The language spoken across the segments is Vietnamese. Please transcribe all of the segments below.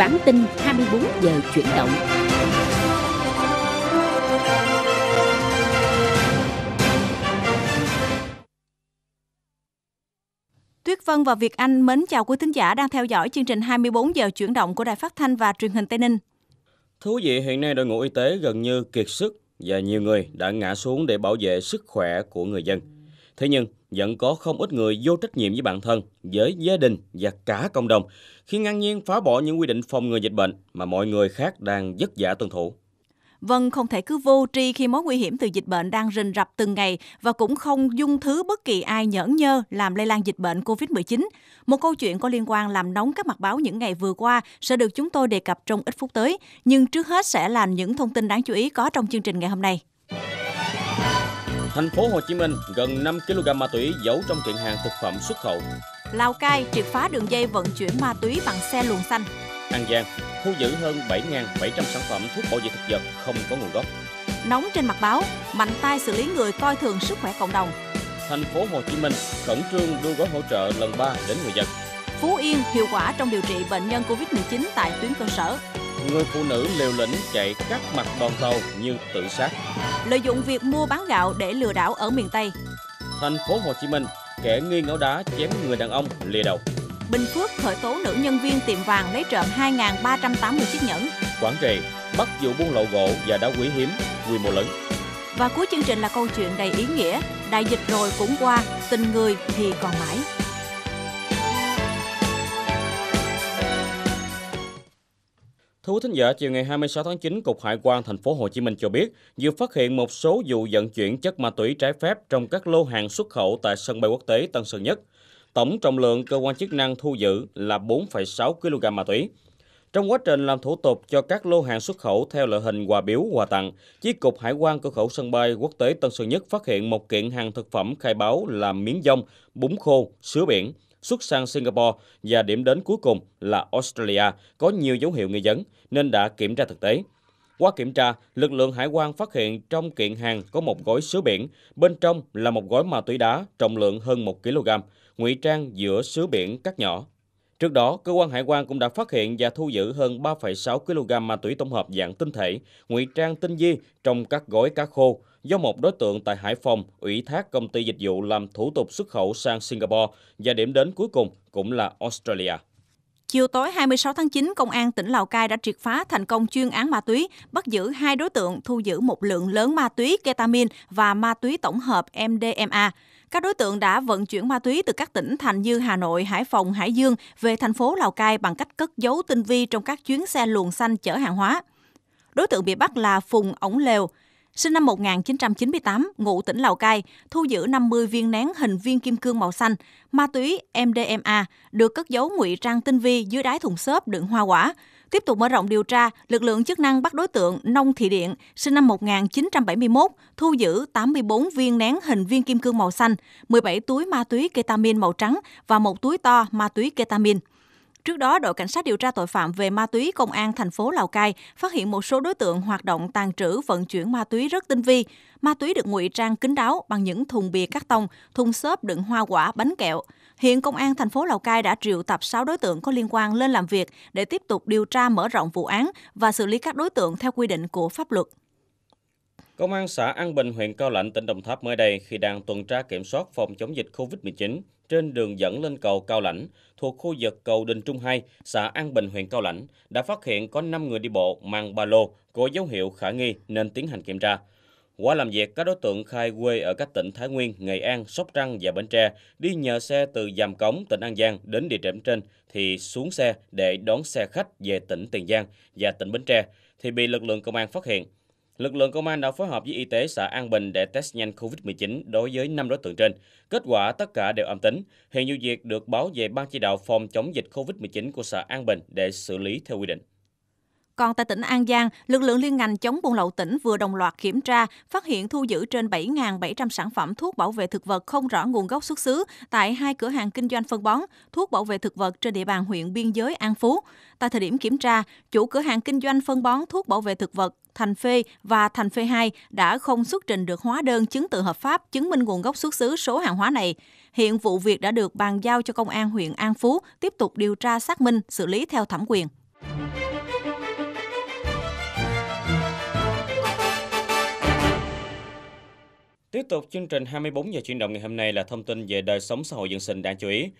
Bản tin 24 giờ chuyển động. Tuyết Vân và Việt Anh mến chào quý thính giả đang theo dõi chương trình 24 giờ chuyển động của Đài Phát thanh và Truyền hình Tây Ninh. Thưa quý vị, hiện nay đội ngũ y tế gần như kiệt sức và nhiều người đã ngã xuống để bảo vệ sức khỏe của người dân. Thế nhưng, vẫn có không ít người vô trách nhiệm với bản thân, với gia đình và cả cộng đồng khi ngang nhiên phá bỏ những quy định phòng ngừa dịch bệnh mà mọi người khác đang dứt dã tuân thủ. Vâng, không thể cứ vô tri khi mối nguy hiểm từ dịch bệnh đang rình rập từng ngày và cũng không dung thứ bất kỳ ai nhẫn nhơ làm lây lan dịch bệnh COVID-19. Một câu chuyện có liên quan làm nóng các mặt báo những ngày vừa qua sẽ được chúng tôi đề cập trong ít phút tới, nhưng trước hết sẽ là những thông tin đáng chú ý có trong chương trình ngày hôm nay. Thành phố Hồ Chí Minh gần 5 kg ma túy giấu trong kiện hàng thực phẩm xuất khẩu Lào Cai triệt phá đường dây vận chuyển ma túy bằng xe luồng xanh. An Giang thu giữ hơn 7.700 sản phẩm thuốc bảo vệ thực vật không có nguồn gốc. Nóng trên mặt báo, mạnh tay xử lý người coi thường sức khỏe cộng đồng. Thành phố Hồ Chí Minh khẩn trương đưa gói hỗ trợ lần 3 đến người dân. Phú Yên hiệu quả trong điều trị bệnh nhân Covid-19 tại tuyến cơ sở. Người phụ nữ liều lĩnh chạy cắt mặt đòn tàu như tự sát. Lợi dụng việc mua bán gạo để lừa đảo ở miền Tây. Thành phố Hồ Chí Minh kẻ nghi ngáo đá chém người đàn ông lìa đầu. Bình Phước khởi tố nữ nhân viên tiệm vàng lấy trộm 2.380 chiếc nhẫn. Quảng Trị bắt vụ buôn lậu gỗ và đá quý hiếm quy mô lớn. Và cuối chương trình là câu chuyện đầy ý nghĩa, đại dịch rồi cũng qua, tình người thì còn mãi. Thưa quý thính giả, chiều ngày 26 tháng 9, Cục Hải quan thành phố Hồ Chí Minh cho biết, vừa phát hiện một số vụ vận chuyển chất ma túy trái phép trong các lô hàng xuất khẩu tại sân bay quốc tế Tân Sơn Nhất. Tổng trọng lượng cơ quan chức năng thu giữ là 4,6 kg ma túy. Trong quá trình làm thủ tục cho các lô hàng xuất khẩu theo loại hình quà biếu, quà tặng, Chi cục Hải quan cửa khẩu sân bay quốc tế Tân Sơn Nhất phát hiện một kiện hàng thực phẩm khai báo là miếng dông, bún khô, sứa biển, xuất sang Singapore và điểm đến cuối cùng là Australia có nhiều dấu hiệu nghi vấn nên đã kiểm tra thực tế. Qua kiểm tra, lực lượng hải quan phát hiện trong kiện hàng có một gói sứ biển, bên trong là một gói ma túy đá trọng lượng hơn 1 kg, ngụy trang giữa sứ biển cắt nhỏ. Trước đó, cơ quan hải quan cũng đã phát hiện và thu giữ hơn 3,6 kg ma túy tổng hợp dạng tinh thể, ngụy trang tinh vi trong các gói cá khô do một đối tượng tại Hải Phòng ủy thác công ty dịch vụ làm thủ tục xuất khẩu sang Singapore và điểm đến cuối cùng cũng là Australia. Chiều tối 26 tháng 9, Công an tỉnh Lào Cai đã triệt phá thành công chuyên án ma túy, bắt giữ hai đối tượng thu giữ một lượng lớn ma túy ketamin và ma túy tổng hợp MDMA. Các đối tượng đã vận chuyển ma túy từ các tỉnh thành như Hà Nội, Hải Phòng, Hải Dương về thành phố Lào Cai bằng cách cất giấu tinh vi trong các chuyến xe luồng xanh chở hàng hóa. Đối tượng bị bắt là Phùng Ổng Lều, sinh năm 1998, ngụ tỉnh Lào Cai, thu giữ 50 viên nén hình viên kim cương màu xanh, ma túy MDMA, được cất giấu ngụy trang tinh vi dưới đáy thùng xốp đựng hoa quả. Tiếp tục mở rộng điều tra, lực lượng chức năng bắt đối tượng Nông Thị Điện, sinh năm 1971, thu giữ 84 viên nén hình viên kim cương màu xanh, 17 túi ma túy ketamin màu trắng và một túi to ma túy ketamin. Trước đó, đội cảnh sát điều tra tội phạm về ma túy công an thành phố Lào Cai phát hiện một số đối tượng hoạt động tàn trữ vận chuyển ma túy rất tinh vi. Ma túy được ngụy trang kín đáo bằng những thùng bìa cắt tông, thùng xốp đựng hoa quả, bánh kẹo. Hiện Công an thành phố Lào Cai đã triệu tập 6 đối tượng có liên quan lên làm việc để tiếp tục điều tra mở rộng vụ án và xử lý các đối tượng theo quy định của pháp luật. Công an xã An Bình, huyện Cao Lãnh, tỉnh Đồng Tháp mới đây khi đang tuần tra kiểm soát phòng chống dịch COVID-19 trên đường dẫn lên cầu Cao Lãnh thuộc khu vực cầu Đình Trung 2, xã An Bình, huyện Cao Lãnh đã phát hiện có 5 người đi bộ mang ba lô có dấu hiệu khả nghi nên tiến hành kiểm tra. Qua làm việc, các đối tượng khai quê ở các tỉnh Thái Nguyên, Nghệ An, Sóc Trăng và Bến Tre, đi nhờ xe từ Giàm Cống, tỉnh An Giang đến địa điểm trên thì xuống xe để đón xe khách về tỉnh Tiền Giang và tỉnh Bến Tre thì bị lực lượng công an phát hiện. Lực lượng công an đã phối hợp với y tế xã An Bình để test nhanh COVID-19 đối với 5 đối tượng trên. Kết quả tất cả đều âm tính. Hiện vụ việc được báo về Ban chỉ đạo phòng chống dịch COVID-19 của xã An Bình để xử lý theo quy định. Còn tại tỉnh An Giang, lực lượng liên ngành chống buôn lậu tỉnh vừa đồng loạt kiểm tra, phát hiện thu giữ trên 7.700 sản phẩm thuốc bảo vệ thực vật không rõ nguồn gốc xuất xứ tại hai cửa hàng kinh doanh phân bón thuốc bảo vệ thực vật trên địa bàn huyện biên giới An Phú. Tại thời điểm kiểm tra, chủ cửa hàng kinh doanh phân bón thuốc bảo vệ thực vật Thành Phê và Thành Phê 2 đã không xuất trình được hóa đơn chứng từ hợp pháp chứng minh nguồn gốc xuất xứ số hàng hóa này. Hiện vụ việc đã được bàn giao cho công an huyện An Phú tiếp tục điều tra xác minh, xử lý theo thẩm quyền. Tiếp tục chương trình 24 giờ chuyển động ngày hôm nay là thông tin về đời sống xã hội dân sinh đáng chú ý.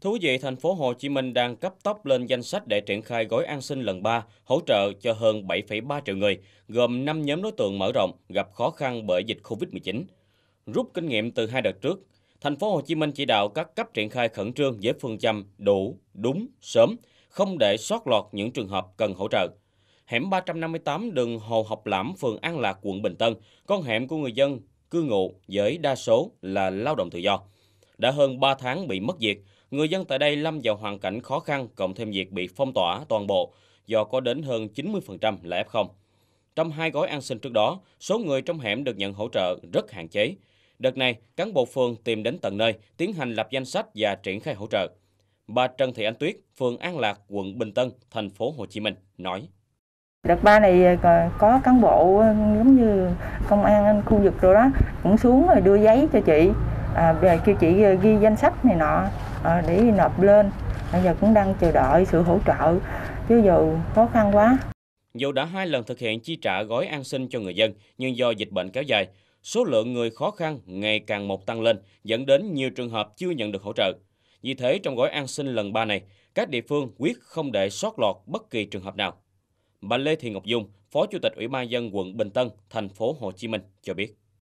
Thú vị, thành phố Hồ Chí Minh đang cấp tốc lên danh sách để triển khai gói an sinh lần 3 hỗ trợ cho hơn 7,3 triệu người, gồm 5 nhóm đối tượng mở rộng gặp khó khăn bởi dịch Covid-19. Rút kinh nghiệm từ hai đợt trước, thành phố Hồ Chí Minh chỉ đạo các cấp triển khai khẩn trương với phương châm đủ, đúng, sớm, không để sót lọt những trường hợp cần hỗ trợ hẻm 358 đường Hồ Học Lãm, phường An Lạc, quận Bình Tân, con hẻm của người dân cư ngụ với đa số là lao động tự do. Đã hơn 3 tháng bị mất việc, người dân tại đây lâm vào hoàn cảnh khó khăn cộng thêm việc bị phong tỏa toàn bộ do có đến hơn 90% là F0. Trong hai gói an sinh trước đó, số người trong hẻm được nhận hỗ trợ rất hạn chế. Đợt này, cán bộ phường tìm đến tận nơi, tiến hành lập danh sách và triển khai hỗ trợ. Bà Trần Thị Anh Tuyết, phường An Lạc, quận Bình Tân, thành phố Hồ Chí Minh nói: Đợt ba này ờ, có cán bộ ờ, giống như công an khu vực rồi đó cũng xuống rồi đưa giấy cho chị à, về kêu chị ờ, ghi danh sách này nọ à, để nộp lên bây giờ cũng đang chờ đợi sự hỗ trợ chứ dù khó khăn quá dù đã hai lần thực hiện chi trả gói an sinh cho người dân nhưng do dịch bệnh kéo dài số lượng người khó khăn ngày càng một tăng lên dẫn đến nhiều trường hợp chưa nhận được hỗ trợ vì thế trong gói an sinh lần 3 này các địa phương quyết không để sót lọt bất kỳ trường hợp nào Bà Lê Thị Ngọc Dung, Phó Chủ tịch Ủy ban dân quận Bình Tân, thành phố Hồ Chí Minh cho biết.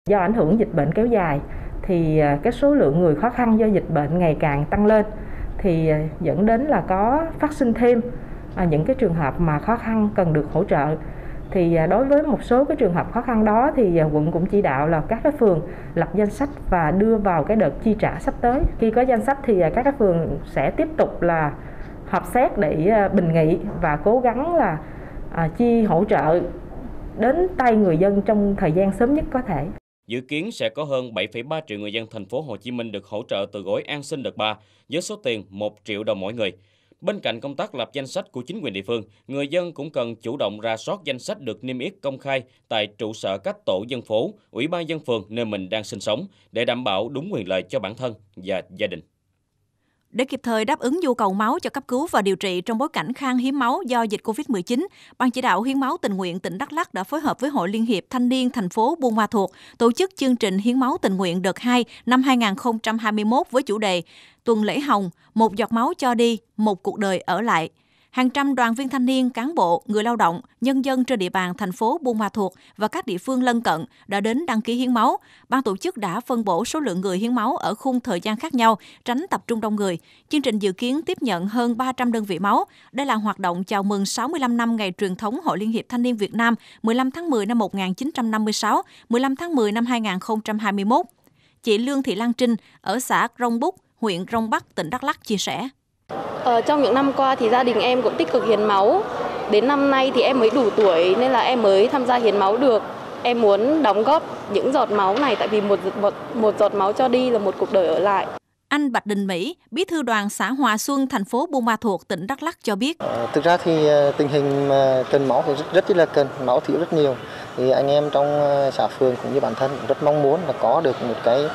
Do ảnh hưởng dịch bệnh kéo dài thì à, cái số lượng người khó khăn do dịch bệnh ngày càng tăng lên thì à, dẫn đến là có phát sinh thêm à, những cái trường hợp mà khó khăn cần được hỗ trợ thì đối với một số cái trường hợp khó khăn đó thì quận cũng chỉ đạo là các cái phường lập danh sách và đưa vào cái đợt chi trả sắp tới khi có danh sách thì các cái phường sẽ tiếp tục là họp xét để bình nghị và cố gắng là à, chi hỗ trợ đến tay người dân trong thời gian sớm nhất có thể. Dự kiến sẽ có hơn 7,3 triệu người dân thành phố Hồ Chí Minh được hỗ trợ từ gói an sinh đợt 3 với số tiền 1 triệu đồng mỗi người. Bên cạnh công tác lập danh sách của chính quyền địa phương, người dân cũng cần chủ động ra soát danh sách được niêm yết công khai tại trụ sở các tổ dân phố, ủy ban dân phường nơi mình đang sinh sống để đảm bảo đúng quyền lợi cho bản thân và gia đình. Để kịp thời đáp ứng nhu cầu máu cho cấp cứu và điều trị trong bối cảnh khan hiếm máu do dịch COVID-19, Ban chỉ đạo hiến máu tình nguyện tỉnh Đắk Lắk đã phối hợp với Hội Liên hiệp Thanh niên thành phố Buôn Ma Thuột tổ chức chương trình hiến máu tình nguyện đợt 2 năm 2021 với chủ đề Tuần lễ hồng, một giọt máu cho đi, một cuộc đời ở lại – hàng trăm đoàn viên thanh niên, cán bộ, người lao động, nhân dân trên địa bàn thành phố Buôn Ma Thuột và các địa phương lân cận đã đến đăng ký hiến máu. Ban tổ chức đã phân bổ số lượng người hiến máu ở khung thời gian khác nhau, tránh tập trung đông người. Chương trình dự kiến tiếp nhận hơn 300 đơn vị máu. Đây là hoạt động chào mừng 65 năm ngày truyền thống Hội Liên hiệp Thanh niên Việt Nam 15 tháng 10 năm 1956, 15 tháng 10 năm 2021. Chị Lương Thị Lan Trinh ở xã Rông Búc, huyện Rông Bắc, tỉnh Đắk Lắc chia sẻ. Ờ, trong những năm qua thì gia đình em cũng tích cực hiến máu. Đến năm nay thì em mới đủ tuổi nên là em mới tham gia hiến máu được. Em muốn đóng góp những giọt máu này tại vì một một, một giọt máu cho đi là một cuộc đời ở lại. Anh Bạch Đình Mỹ, bí thư đoàn xã Hòa Xuân, thành phố Buôn Ma Thuột, tỉnh Đắk lắc cho biết. Ờ, thực ra thì ờ, tình hình ờ, cần máu thì rất, rất là cần, máu thiếu rất nhiều. Thì anh em trong xã phường cũng như bản thân rất mong muốn là có được một cái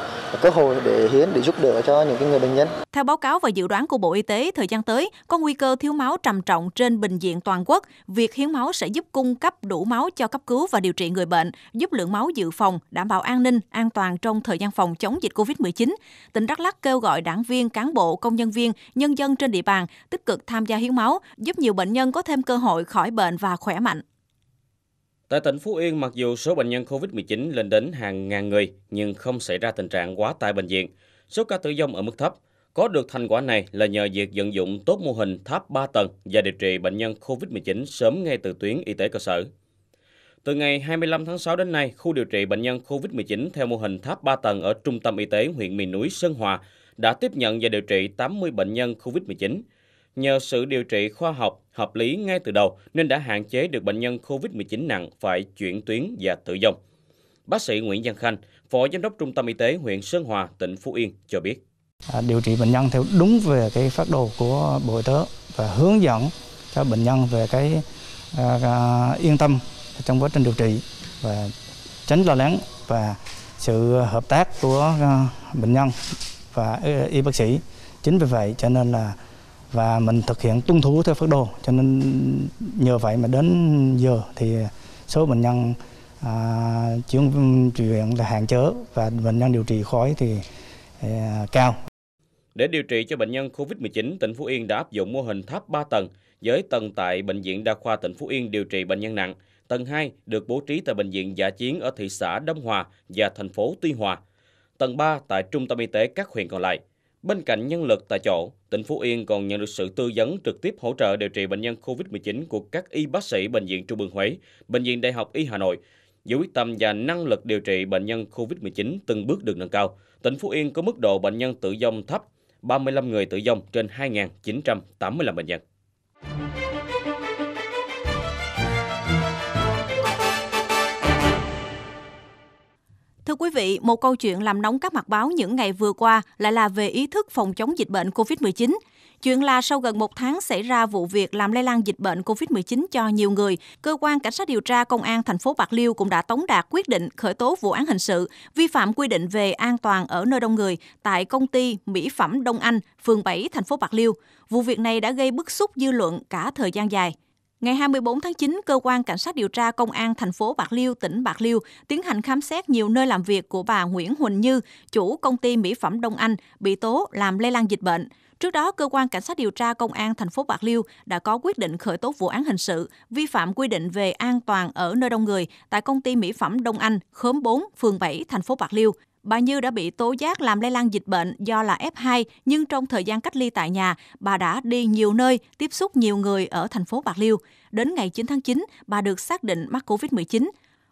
cơ hội để hiến để giúp đỡ cho những cái người bệnh nhân. Theo báo cáo và dự đoán của Bộ Y tế, thời gian tới có nguy cơ thiếu máu trầm trọng trên bệnh viện toàn quốc. Việc hiến máu sẽ giúp cung cấp đủ máu cho cấp cứu và điều trị người bệnh, giúp lượng máu dự phòng, đảm bảo an ninh, an toàn trong thời gian phòng chống dịch COVID-19. Tỉnh Đắk lắc kêu gọi đảng viên, cán bộ, công nhân viên, nhân dân trên địa bàn tích cực tham gia hiến máu, giúp nhiều bệnh nhân có thêm cơ hội khỏi bệnh và khỏe mạnh. Tại tỉnh Phú Yên, mặc dù số bệnh nhân COVID-19 lên đến hàng ngàn người nhưng không xảy ra tình trạng quá tải bệnh viện. Số ca tử vong ở mức thấp. Có được thành quả này là nhờ việc vận dụng tốt mô hình tháp 3 tầng và điều trị bệnh nhân COVID-19 sớm ngay từ tuyến y tế cơ sở. Từ ngày 25 tháng 6 đến nay, khu điều trị bệnh nhân COVID-19 theo mô hình tháp 3 tầng ở Trung tâm Y tế huyện miền núi Sơn Hòa đã tiếp nhận và điều trị 80 bệnh nhân COVID-19, nhờ sự điều trị khoa học hợp lý ngay từ đầu nên đã hạn chế được bệnh nhân COVID-19 nặng phải chuyển tuyến và tử vong. Bác sĩ Nguyễn Văn Khanh, Phó Giám đốc Trung tâm Y tế huyện Sơn Hòa, tỉnh Phú Yên cho biết. À, điều trị bệnh nhân theo đúng về cái phát đồ của Bộ Y tế và hướng dẫn cho bệnh nhân về cái à, à, yên tâm trong quá trình điều trị và tránh lo lắng và sự hợp tác của bệnh nhân và y bác sĩ. Chính vì vậy cho nên là và mình thực hiện tuân thủ theo phác đồ cho nên nhờ vậy mà đến giờ thì số bệnh nhân à, chuyển chuyển là hạn chế và bệnh nhân điều trị khói thì à, cao. Để điều trị cho bệnh nhân COVID-19, tỉnh Phú Yên đã áp dụng mô hình tháp 3 tầng với tầng tại Bệnh viện Đa khoa tỉnh Phú Yên điều trị bệnh nhân nặng. Tầng 2 được bố trí tại Bệnh viện Giả Chiến ở thị xã Đông Hòa và thành phố Tuy Hòa. Tầng 3 tại Trung tâm Y tế các huyện còn lại. Bên cạnh nhân lực tại chỗ, tỉnh Phú Yên còn nhận được sự tư vấn trực tiếp hỗ trợ điều trị bệnh nhân COVID-19 của các y bác sĩ Bệnh viện Trung ương Huế, Bệnh viện Đại học Y Hà Nội. Giữ quyết tâm và năng lực điều trị bệnh nhân COVID-19 từng bước được nâng cao, tỉnh Phú Yên có mức độ bệnh nhân tử vong thấp, 35 người tử vong trên 2.985 bệnh nhân. Thưa quý vị, một câu chuyện làm nóng các mặt báo những ngày vừa qua lại là về ý thức phòng chống dịch bệnh COVID-19. Chuyện là sau gần một tháng xảy ra vụ việc làm lây lan dịch bệnh COVID-19 cho nhiều người, cơ quan cảnh sát điều tra công an thành phố Bạc Liêu cũng đã tống đạt quyết định khởi tố vụ án hình sự vi phạm quy định về an toàn ở nơi đông người tại công ty mỹ phẩm Đông Anh, phường 7, thành phố Bạc Liêu. Vụ việc này đã gây bức xúc dư luận cả thời gian dài. Ngày 24 tháng 9, cơ quan cảnh sát điều tra công an thành phố Bạc Liêu, tỉnh Bạc Liêu tiến hành khám xét nhiều nơi làm việc của bà Nguyễn Huỳnh Như, chủ công ty mỹ phẩm Đông Anh, bị tố làm lây lan dịch bệnh. Trước đó, cơ quan cảnh sát điều tra công an thành phố Bạc Liêu đã có quyết định khởi tố vụ án hình sự vi phạm quy định về an toàn ở nơi đông người tại công ty mỹ phẩm Đông Anh, khóm 4, phường 7, thành phố Bạc Liêu bà Như đã bị tố giác làm lây lan dịch bệnh do là F2, nhưng trong thời gian cách ly tại nhà, bà đã đi nhiều nơi, tiếp xúc nhiều người ở thành phố Bạc Liêu. Đến ngày 9 tháng 9, bà được xác định mắc COVID-19.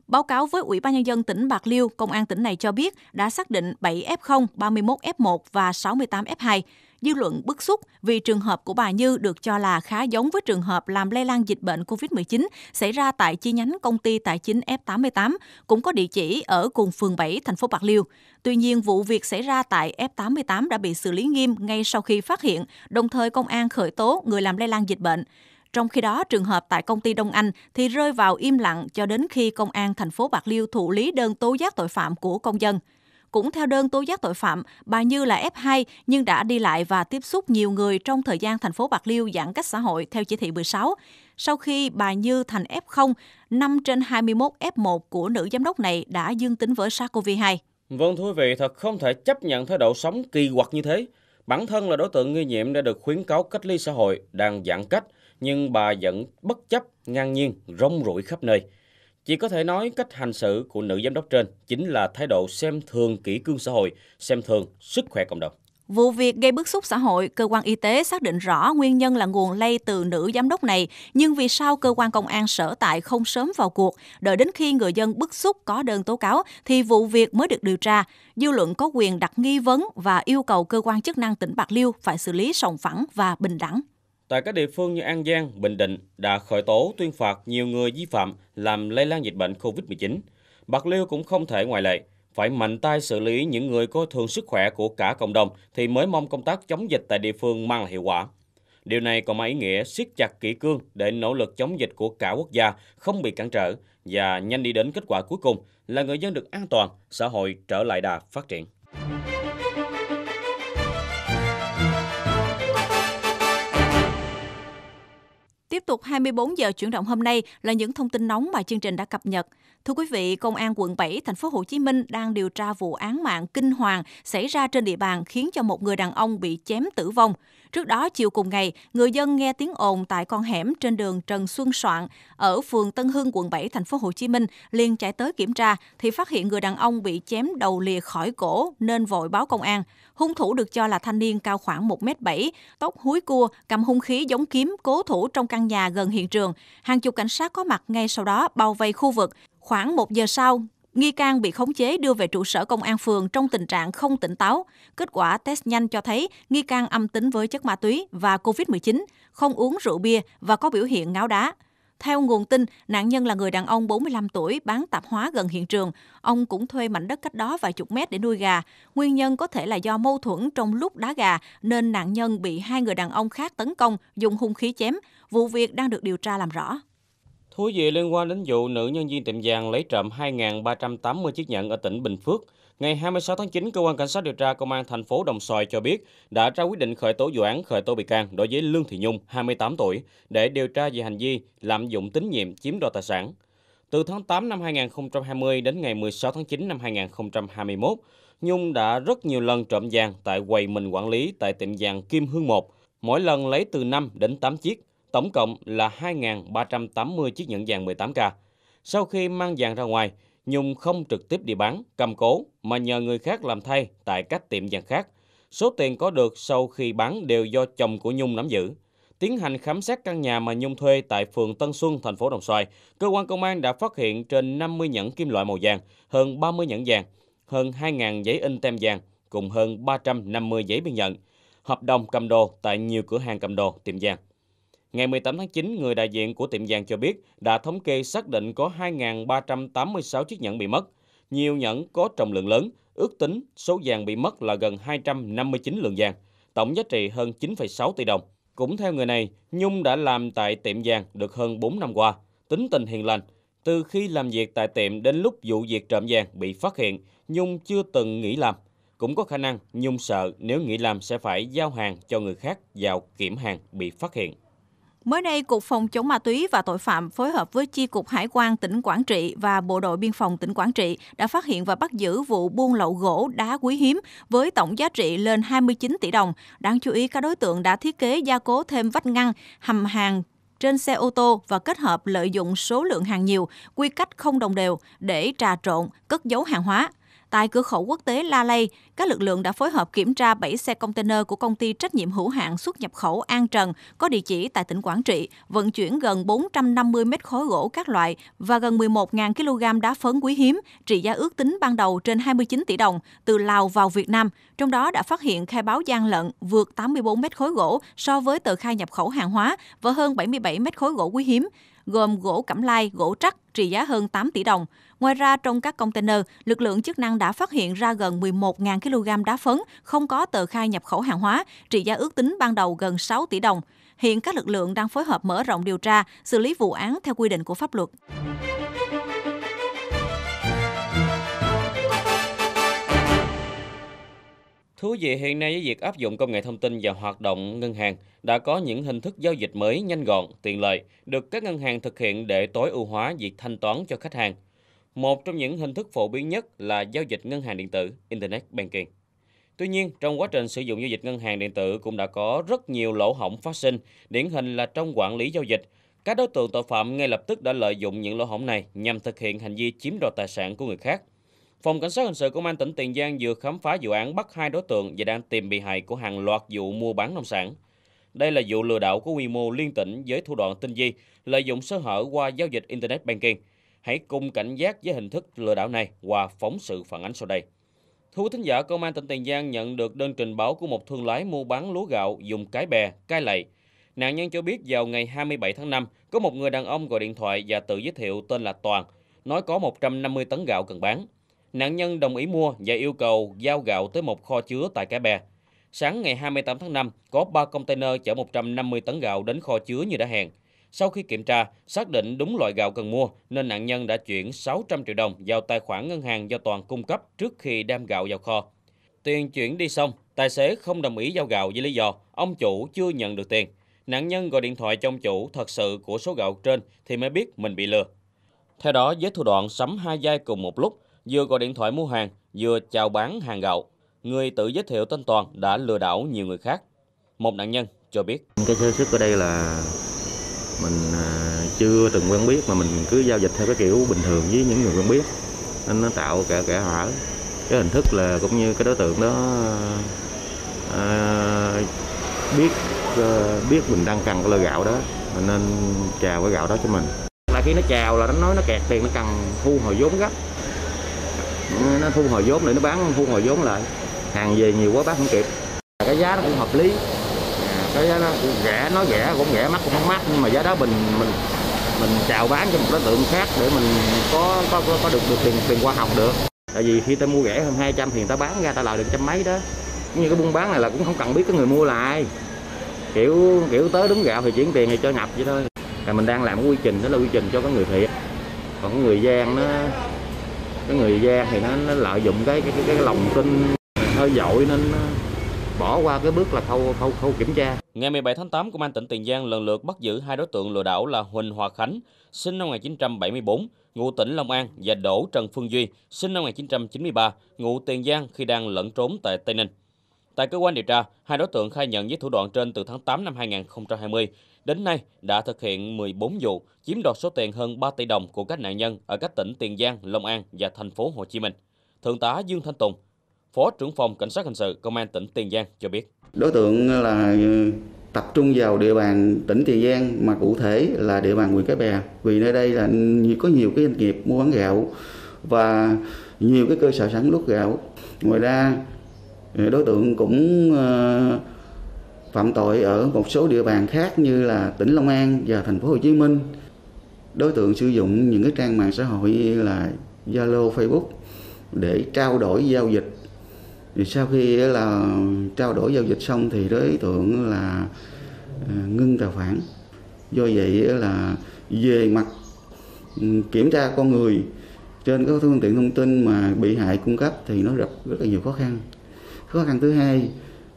Báo cáo với Ủy ban Nhân dân tỉnh Bạc Liêu, Công an tỉnh này cho biết đã xác định 7 F0, 31 F1 và 68 F2. Dư luận bức xúc vì trường hợp của bà Như được cho là khá giống với trường hợp làm lây lan dịch bệnh COVID-19 xảy ra tại chi nhánh công ty tài chính F88, cũng có địa chỉ ở cùng phường 7, thành phố Bạc Liêu. Tuy nhiên, vụ việc xảy ra tại F88 đã bị xử lý nghiêm ngay sau khi phát hiện, đồng thời công an khởi tố người làm lây lan dịch bệnh. Trong khi đó, trường hợp tại công ty Đông Anh thì rơi vào im lặng cho đến khi công an thành phố Bạc Liêu thụ lý đơn tố giác tội phạm của công dân. Cũng theo đơn tố giác tội phạm, bà Như là F2 nhưng đã đi lại và tiếp xúc nhiều người trong thời gian thành phố Bạc Liêu giãn cách xã hội theo chỉ thị 16. Sau khi bà Như thành F0, 5 trên 21 F1 của nữ giám đốc này đã dương tính với SARS-CoV-2. Vâng thưa quý vị, thật không thể chấp nhận thái độ sống kỳ quặc như thế. Bản thân là đối tượng nghi nhiễm đã được khuyến cáo cách ly xã hội, đang giãn cách, nhưng bà vẫn bất chấp, ngang nhiên, rong rủi khắp nơi. Chỉ có thể nói cách hành xử của nữ giám đốc trên chính là thái độ xem thường kỷ cương xã hội, xem thường sức khỏe cộng đồng. Vụ việc gây bức xúc xã hội, cơ quan y tế xác định rõ nguyên nhân là nguồn lây từ nữ giám đốc này, nhưng vì sao cơ quan công an sở tại không sớm vào cuộc, đợi đến khi người dân bức xúc có đơn tố cáo thì vụ việc mới được điều tra. Dư luận có quyền đặt nghi vấn và yêu cầu cơ quan chức năng tỉnh Bạc Liêu phải xử lý sòng phẳng và bình đẳng. Tại các địa phương như An Giang, Bình Định đã khởi tố tuyên phạt nhiều người vi phạm làm lây lan dịch bệnh COVID-19. Bạc Liêu cũng không thể ngoại lệ, phải mạnh tay xử lý những người có thường sức khỏe của cả cộng đồng thì mới mong công tác chống dịch tại địa phương mang lại hiệu quả. Điều này còn mang ý nghĩa siết chặt kỷ cương để nỗ lực chống dịch của cả quốc gia không bị cản trở và nhanh đi đến kết quả cuối cùng là người dân được an toàn, xã hội trở lại đà phát triển. Tiếp tục 24 giờ chuyển động hôm nay là những thông tin nóng mà chương trình đã cập nhật. Thưa quý vị, Công an quận 7 thành phố Hồ Chí Minh đang điều tra vụ án mạng kinh hoàng xảy ra trên địa bàn khiến cho một người đàn ông bị chém tử vong. Trước đó, chiều cùng ngày, người dân nghe tiếng ồn tại con hẻm trên đường Trần Xuân Soạn ở phường Tân Hưng, quận 7, thành phố Hồ Chí Minh liền chạy tới kiểm tra thì phát hiện người đàn ông bị chém đầu lìa khỏi cổ nên vội báo công an. Hung thủ được cho là thanh niên cao khoảng 1m7, tóc húi cua, cầm hung khí giống kiếm cố thủ trong căn nhà gần hiện trường. Hàng chục cảnh sát có mặt ngay sau đó bao vây khu vực. Khoảng một giờ sau, Nghi can bị khống chế đưa về trụ sở công an phường trong tình trạng không tỉnh táo. Kết quả test nhanh cho thấy nghi can âm tính với chất ma túy và COVID-19, không uống rượu bia và có biểu hiện ngáo đá. Theo nguồn tin, nạn nhân là người đàn ông 45 tuổi bán tạp hóa gần hiện trường. Ông cũng thuê mảnh đất cách đó vài chục mét để nuôi gà. Nguyên nhân có thể là do mâu thuẫn trong lúc đá gà nên nạn nhân bị hai người đàn ông khác tấn công, dùng hung khí chém. Vụ việc đang được điều tra làm rõ. Thú vị liên quan đến vụ nữ nhân viên tiệm vàng lấy trộm 2.380 chiếc nhẫn ở tỉnh Bình Phước. Ngày 26 tháng 9, cơ quan cảnh sát điều tra công an thành phố Đồng Xoài cho biết đã ra quyết định khởi tố vụ án khởi tố bị can đối với Lương Thị Nhung, 28 tuổi, để điều tra về hành vi lạm dụng tín nhiệm chiếm đoạt tài sản. Từ tháng 8 năm 2020 đến ngày 16 tháng 9 năm 2021, Nhung đã rất nhiều lần trộm vàng tại quầy mình quản lý tại tiệm vàng Kim Hương 1, mỗi lần lấy từ 5 đến 8 chiếc tổng cộng là 2.380 chiếc nhẫn vàng 18K. Sau khi mang vàng ra ngoài, Nhung không trực tiếp đi bán, cầm cố mà nhờ người khác làm thay tại các tiệm vàng khác. Số tiền có được sau khi bán đều do chồng của Nhung nắm giữ. Tiến hành khám xét căn nhà mà Nhung thuê tại phường Tân Xuân, thành phố Đồng Xoài, cơ quan công an đã phát hiện trên 50 nhẫn kim loại màu vàng, hơn 30 nhẫn vàng, hơn 2.000 giấy in tem vàng, cùng hơn 350 giấy biên nhận, hợp đồng cầm đồ tại nhiều cửa hàng cầm đồ, tiệm vàng. Ngày 18 tháng 9, người đại diện của tiệm vàng cho biết đã thống kê xác định có 2.386 chiếc nhẫn bị mất. Nhiều nhẫn có trọng lượng lớn, ước tính số vàng bị mất là gần 259 lượng vàng, tổng giá trị hơn 9,6 tỷ đồng. Cũng theo người này, Nhung đã làm tại tiệm vàng được hơn 4 năm qua, tính tình hiền lành. Từ khi làm việc tại tiệm đến lúc vụ việc trộm vàng bị phát hiện, Nhung chưa từng nghỉ làm. Cũng có khả năng Nhung sợ nếu nghỉ làm sẽ phải giao hàng cho người khác vào kiểm hàng bị phát hiện. Mới đây, Cục Phòng chống ma túy và tội phạm phối hợp với Chi cục Hải quan tỉnh Quảng Trị và Bộ đội Biên phòng tỉnh Quảng Trị đã phát hiện và bắt giữ vụ buôn lậu gỗ đá quý hiếm với tổng giá trị lên 29 tỷ đồng. Đáng chú ý, các đối tượng đã thiết kế gia cố thêm vách ngăn, hầm hàng trên xe ô tô và kết hợp lợi dụng số lượng hàng nhiều, quy cách không đồng đều để trà trộn, cất giấu hàng hóa. Tại cửa khẩu quốc tế La Lây, các lực lượng đã phối hợp kiểm tra 7 xe container của công ty trách nhiệm hữu hạn xuất nhập khẩu An Trần có địa chỉ tại tỉnh Quảng Trị, vận chuyển gần 450 mét khối gỗ các loại và gần 11.000 kg đá phấn quý hiếm, trị giá ước tính ban đầu trên 29 tỷ đồng từ Lào vào Việt Nam, trong đó đã phát hiện khai báo gian lận vượt 84 mét khối gỗ so với tờ khai nhập khẩu hàng hóa và hơn 77 mét khối gỗ quý hiếm gồm gỗ cẩm lai, gỗ trắc trị giá hơn 8 tỷ đồng, Ngoài ra, trong các container, lực lượng chức năng đã phát hiện ra gần 11.000 kg đá phấn không có tờ khai nhập khẩu hàng hóa, trị giá ước tính ban đầu gần 6 tỷ đồng. Hiện các lực lượng đang phối hợp mở rộng điều tra, xử lý vụ án theo quy định của pháp luật. Thú vị hiện nay với việc áp dụng công nghệ thông tin vào hoạt động ngân hàng đã có những hình thức giao dịch mới nhanh gọn, tiện lợi được các ngân hàng thực hiện để tối ưu hóa việc thanh toán cho khách hàng. Một trong những hình thức phổ biến nhất là giao dịch ngân hàng điện tử, Internet Banking. Tuy nhiên, trong quá trình sử dụng giao dịch ngân hàng điện tử cũng đã có rất nhiều lỗ hỏng phát sinh, điển hình là trong quản lý giao dịch. Các đối tượng tội phạm ngay lập tức đã lợi dụng những lỗ hỏng này nhằm thực hiện hành vi chiếm đoạt tài sản của người khác. Phòng Cảnh sát Hình sự Công an tỉnh Tiền Giang vừa khám phá vụ án bắt hai đối tượng và đang tìm bị hại của hàng loạt vụ mua bán nông sản. Đây là vụ lừa đảo có quy mô liên tỉnh với thủ đoạn tinh vi, lợi dụng sơ hở qua giao dịch Internet Banking – Hãy cùng cảnh giác với hình thức lừa đảo này qua phóng sự phản ánh sau đây. Thưa quý thính giả, Công an tỉnh Tiền Giang nhận được đơn trình báo của một thương lái mua bán lúa gạo dùng cái bè, cái lầy. Nạn nhân cho biết vào ngày 27 tháng 5, có một người đàn ông gọi điện thoại và tự giới thiệu tên là Toàn, nói có 150 tấn gạo cần bán. Nạn nhân đồng ý mua và yêu cầu giao gạo tới một kho chứa tại cái bè. Sáng ngày 28 tháng 5, có 3 container chở 150 tấn gạo đến kho chứa như đã hẹn. Sau khi kiểm tra, xác định đúng loại gạo cần mua nên nạn nhân đã chuyển 600 triệu đồng vào tài khoản ngân hàng do Toàn cung cấp trước khi đem gạo vào kho. Tiền chuyển đi xong, tài xế không đồng ý giao gạo với lý do ông chủ chưa nhận được tiền. Nạn nhân gọi điện thoại cho ông chủ thật sự của số gạo trên thì mới biết mình bị lừa. Theo đó, với thủ đoạn sắm hai dây cùng một lúc, vừa gọi điện thoại mua hàng, vừa chào bán hàng gạo, người tự giới thiệu tên Toàn đã lừa đảo nhiều người khác. Một nạn nhân cho biết. Cái sơ xuất ở đây là mình à, chưa từng quen biết mà mình cứ giao dịch theo cái kiểu bình thường với những người quen biết nên nó tạo cả kẻ hở cái hình thức là cũng như cái đối tượng đó à, biết à, biết mình đang cần cái lô gạo đó nên chào cái gạo đó cho mình là khi nó chào là nó nói nó kẹt tiền nó cần thu hồi vốn gấp nó thu hồi vốn lại nó bán thu hồi vốn lại hàng về nhiều quá bác không kịp cái giá nó cũng hợp lý cái nó rẻ nó rẻ cũng rẻ mắt cũng không mắt nhưng mà giá đó mình mình mình chào bán cho một đối tượng khác để mình có có có, có được được tiền tiền qua học được tại vì khi ta mua rẻ hơn 200 thì ta bán ra ta lại được trăm mấy đó như cái buôn bán này là cũng không cần biết cái người mua là ai kiểu kiểu tới đúng gạo thì chuyển tiền thì cho nhập vậy thôi là mình đang làm cái quy trình đó là quy trình cho cái người thiệt còn cái người gian nó cái người gian thì nó, nó lợi dụng cái cái, cái, cái lòng tin hơi dội nên nó, bỏ qua cái bước là khâu khâu khâu kiểm tra. Ngày 17 tháng 8, công an tỉnh Tiền Giang lần lượt bắt giữ hai đối tượng lừa đảo là Huỳnh Hòa Khánh, sinh năm 1974, ngụ tỉnh Long An và Đỗ Trần Phương Duy, sinh năm 1993, ngụ Tiền Giang khi đang lẫn trốn tại Tây Ninh. Tại cơ quan điều tra, hai đối tượng khai nhận với thủ đoạn trên từ tháng 8 năm 2020. Đến nay đã thực hiện 14 vụ, chiếm đoạt số tiền hơn 3 tỷ đồng của các nạn nhân ở các tỉnh Tiền Giang, Long An và thành phố Hồ Chí Minh. Thượng tá Dương Thanh Tùng, Phó trưởng phòng Cảnh sát hình sự Công an tỉnh Tiền Giang cho biết. Đối tượng là ừ, tập trung vào địa bàn tỉnh Tiền Giang mà cụ thể là địa bàn huyện Cái Bè vì nơi đây là có nhiều cái doanh nghiệp mua bán gạo và nhiều cái cơ sở sản xuất gạo. Ngoài ra ừ, đối tượng cũng ờ, phạm tội ở một số địa bàn khác như là tỉnh Long An và thành phố Hồ Chí Minh. Đối tượng sử dụng những cái trang mạng xã hội là Zalo, Facebook để trao đổi giao dịch sau khi là trao đổi giao dịch xong thì đối tượng là à, ngưng tài khoản do vậy là về mặt ừ, kiểm tra con người trên các phương tiện thông tin mà bị hại cung cấp thì nó gặp rất là nhiều khó khăn khó khăn thứ hai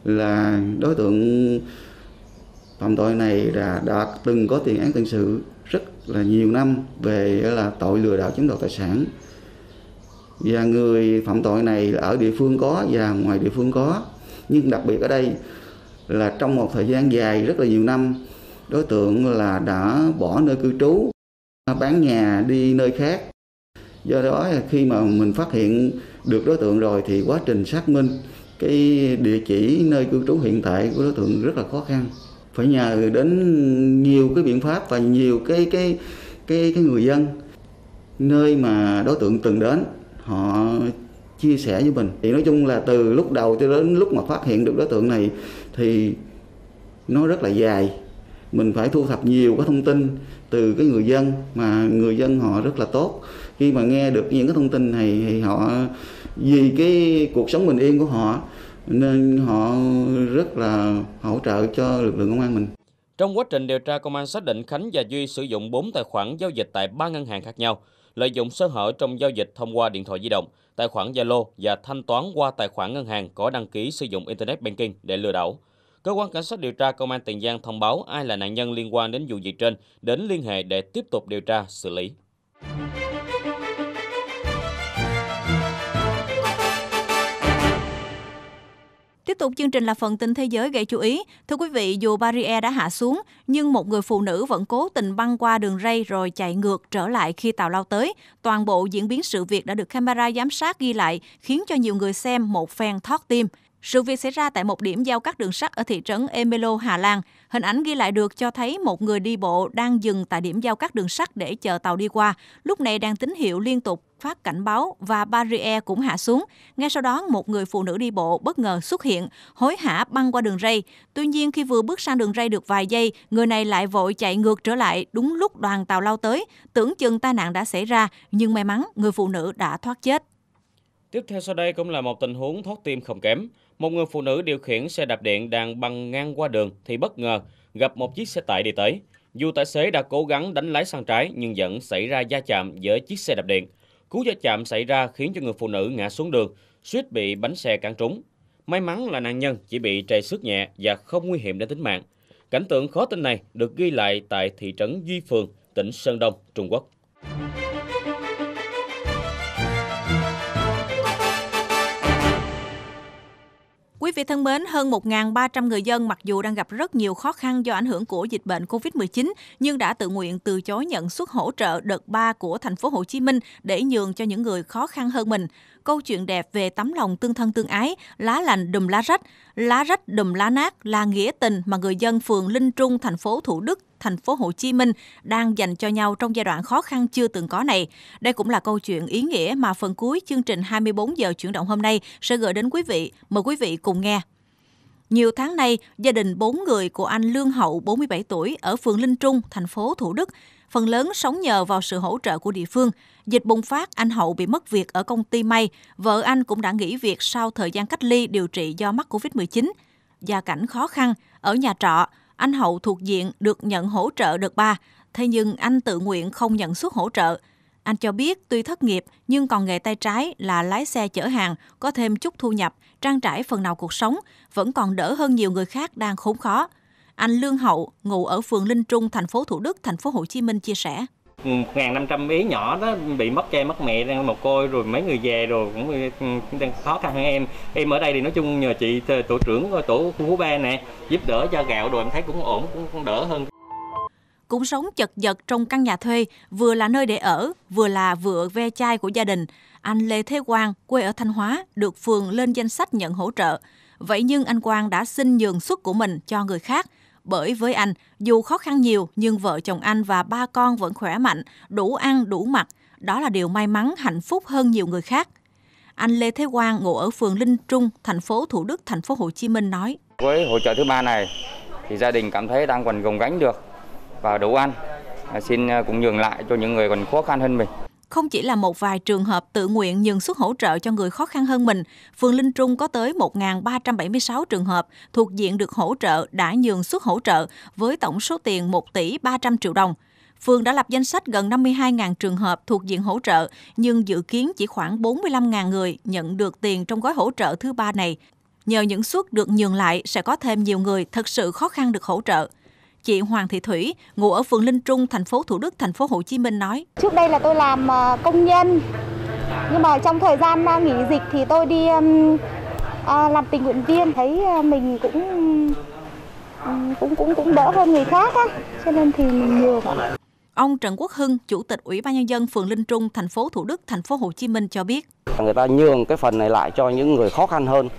là đối tượng phạm tội này là đã từng có tiền án tiền sự rất là nhiều năm về là tội lừa đảo chiếm đoạt tài sản và người phạm tội này ở địa phương có và ngoài địa phương có nhưng đặc biệt ở đây là trong một thời gian dài rất là nhiều năm đối tượng là đã bỏ nơi cư trú bán nhà đi nơi khác do đó khi mà mình phát hiện được đối tượng rồi thì quá trình xác minh cái địa chỉ nơi cư trú hiện tại của đối tượng rất là khó khăn phải nhờ đến nhiều cái biện pháp và nhiều cái cái cái cái người dân nơi mà đối tượng từng đến họ chia sẻ với mình thì nói chung là từ lúc đầu cho đến lúc mà phát hiện được đối tượng này thì nó rất là dài mình phải thu thập nhiều cái thông tin từ cái người dân mà người dân họ rất là tốt khi mà nghe được những cái thông tin này thì họ vì cái cuộc sống bình yên của họ nên họ rất là hỗ trợ cho lực lượng công an mình. Trong quá trình điều tra, công an xác định Khánh và Duy sử dụng 4 tài khoản giao dịch tại ba ngân hàng khác nhau lợi dụng sơ hở trong giao dịch thông qua điện thoại di động, tài khoản Zalo và thanh toán qua tài khoản ngân hàng có đăng ký sử dụng Internet Banking để lừa đảo. Cơ quan Cảnh sát điều tra Công an Tiền Giang thông báo ai là nạn nhân liên quan đến vụ việc trên đến liên hệ để tiếp tục điều tra xử lý. tục chương trình là phần tin thế giới gây chú ý. Thưa quý vị, dù barrier đã hạ xuống, nhưng một người phụ nữ vẫn cố tình băng qua đường ray rồi chạy ngược trở lại khi tàu lao tới. Toàn bộ diễn biến sự việc đã được camera giám sát ghi lại, khiến cho nhiều người xem một phen thót tim. Sự việc xảy ra tại một điểm giao cắt đường sắt ở thị trấn Emelo, Hà Lan. Hình ảnh ghi lại được cho thấy một người đi bộ đang dừng tại điểm giao cắt đường sắt để chờ tàu đi qua. Lúc này đang tín hiệu liên tục phát cảnh báo và barrier cũng hạ xuống. Ngay sau đó, một người phụ nữ đi bộ bất ngờ xuất hiện, hối hả băng qua đường ray. Tuy nhiên, khi vừa bước sang đường ray được vài giây, người này lại vội chạy ngược trở lại đúng lúc đoàn tàu lao tới. Tưởng chừng tai nạn đã xảy ra, nhưng may mắn người phụ nữ đã thoát chết. Tiếp theo sau đây cũng là một tình huống thoát tim không kém một người phụ nữ điều khiển xe đạp điện đang băng ngang qua đường thì bất ngờ gặp một chiếc xe tải đi tới. Dù tài xế đã cố gắng đánh lái sang trái nhưng vẫn xảy ra va chạm với chiếc xe đạp điện. Cú va chạm xảy ra khiến cho người phụ nữ ngã xuống đường, suýt bị bánh xe cán trúng. May mắn là nạn nhân chỉ bị trầy xước nhẹ và không nguy hiểm đến tính mạng. Cảnh tượng khó tin này được ghi lại tại thị trấn Duy Phường, tỉnh Sơn Đông, Trung Quốc. Quý vị thân mến, hơn 1.300 người dân mặc dù đang gặp rất nhiều khó khăn do ảnh hưởng của dịch bệnh COVID-19 nhưng đã tự nguyện từ chối nhận suất hỗ trợ đợt 3 của thành phố Hồ Chí Minh để nhường cho những người khó khăn hơn mình câu chuyện đẹp về tấm lòng tương thân tương ái, lá lành đùm lá rách, lá rách đùm lá nát là nghĩa tình mà người dân phường Linh Trung, thành phố Thủ Đức, thành phố Hồ Chí Minh đang dành cho nhau trong giai đoạn khó khăn chưa từng có này. Đây cũng là câu chuyện ý nghĩa mà phần cuối chương trình 24 giờ chuyển động hôm nay sẽ gửi đến quý vị. Mời quý vị cùng nghe. Nhiều tháng nay, gia đình bốn người của anh Lương Hậu 47 tuổi ở phường Linh Trung, thành phố Thủ Đức phần lớn sống nhờ vào sự hỗ trợ của địa phương. Dịch bùng phát, anh Hậu bị mất việc ở công ty may, vợ anh cũng đã nghỉ việc sau thời gian cách ly điều trị do mắc Covid-19. Gia cảnh khó khăn, ở nhà trọ, anh Hậu thuộc diện được nhận hỗ trợ đợt 3, thế nhưng anh tự nguyện không nhận suất hỗ trợ. Anh cho biết tuy thất nghiệp nhưng còn nghề tay trái là lái xe chở hàng, có thêm chút thu nhập, trang trải phần nào cuộc sống, vẫn còn đỡ hơn nhiều người khác đang khốn khó. Anh Lương Hậu, ngụ ở phường Linh Trung, thành phố Thủ Đức, thành phố Hồ Chí Minh chia sẻ. 1.500 ừ, bé nhỏ đó bị mất cha mất mẹ đang một côi rồi mấy người về rồi ừ, cũng đang khó khăn hơn em em ở đây thì nói chung nhờ chị tổ trưởng ờ, tổ khu phố ba nè giúp đỡ cho gạo rồi em thấy cũng ổn cũng, cũng đỡ hơn cũng sống chật vật trong căn nhà thuê, vừa là nơi để ở, vừa là vựa ve chai của gia đình. Anh Lê Thế Quang, quê ở Thanh Hóa, được phường lên danh sách nhận hỗ trợ. Vậy nhưng anh Quang đã xin nhường suất của mình cho người khác – bởi với anh, dù khó khăn nhiều nhưng vợ chồng anh và ba con vẫn khỏe mạnh, đủ ăn, đủ mặc. Đó là điều may mắn, hạnh phúc hơn nhiều người khác. Anh Lê Thế Quang ngụ ở phường Linh Trung, thành phố Thủ Đức, thành phố Hồ Chí Minh nói: Với hỗ trợ thứ ba này thì gia đình cảm thấy đang còn gồng gánh được và đủ ăn. Xin à, cũng nhường lại cho những người còn khó khăn hơn mình. Không chỉ là một vài trường hợp tự nguyện nhường suất hỗ trợ cho người khó khăn hơn mình, phường Linh Trung có tới 1.376 trường hợp thuộc diện được hỗ trợ đã nhường suất hỗ trợ với tổng số tiền 1 tỷ 300 triệu đồng. Phường đã lập danh sách gần 52.000 trường hợp thuộc diện hỗ trợ, nhưng dự kiến chỉ khoảng 45.000 người nhận được tiền trong gói hỗ trợ thứ ba này. Nhờ những suất được nhường lại sẽ có thêm nhiều người thật sự khó khăn được hỗ trợ. Chị Hoàng Thị Thủy, ngụ ở phường Linh Trung, thành phố Thủ Đức, thành phố Hồ Chí Minh nói: Trước đây là tôi làm ờ, công nhân, nhưng mà trong thời gian ờ, nghỉ dịch thì tôi đi ờ, làm tình nguyện viên, thấy mình cũng cũng cũng cũng đỡ hơn người khác á, cho nên thì mình nhường. Ông Trần Quốc Hưng, Chủ tịch Ủy ban nhân dân phường Linh Trung, thành phố Thủ Đức, thành phố Hồ Chí Minh cho biết: Người ta nhường cái phần này lại cho những người khó khăn hơn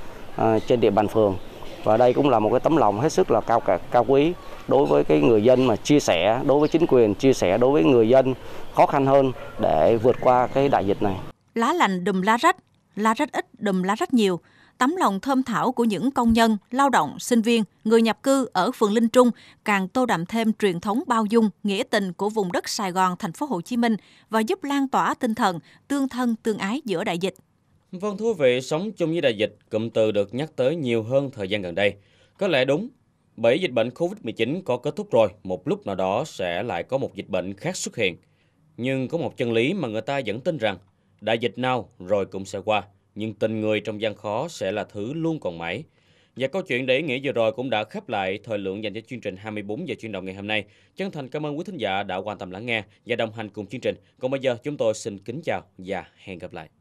trên địa bàn phường và đây cũng là một cái tấm lòng hết sức là cao cả, cao quý đối với cái người dân mà chia sẻ đối với chính quyền, chia sẻ đối với người dân khó khăn hơn để vượt qua cái đại dịch này. Lá lành đùm lá rách, lá rách ít đùm lá rách nhiều. Tấm lòng thơm thảo của những công nhân, lao động, sinh viên, người nhập cư ở phường Linh Trung càng tô đậm thêm truyền thống bao dung, nghĩa tình của vùng đất Sài Gòn, thành phố Hồ Chí Minh và giúp lan tỏa tinh thần tương thân tương ái giữa đại dịch. Vâng thú vị, sống chung với đại dịch, cụm từ được nhắc tới nhiều hơn thời gian gần đây. Có lẽ đúng, bởi dịch bệnh COVID-19 có kết thúc rồi, một lúc nào đó sẽ lại có một dịch bệnh khác xuất hiện. Nhưng có một chân lý mà người ta vẫn tin rằng, đại dịch nào rồi cũng sẽ qua, nhưng tình người trong gian khó sẽ là thứ luôn còn mãi. Và câu chuyện để nghĩ vừa rồi cũng đã khép lại thời lượng dành cho chương trình 24 giờ chuyển động ngày hôm nay. Chân thành cảm ơn quý thính giả đã quan tâm lắng nghe và đồng hành cùng chương trình. Còn bây giờ chúng tôi xin kính chào và hẹn gặp lại.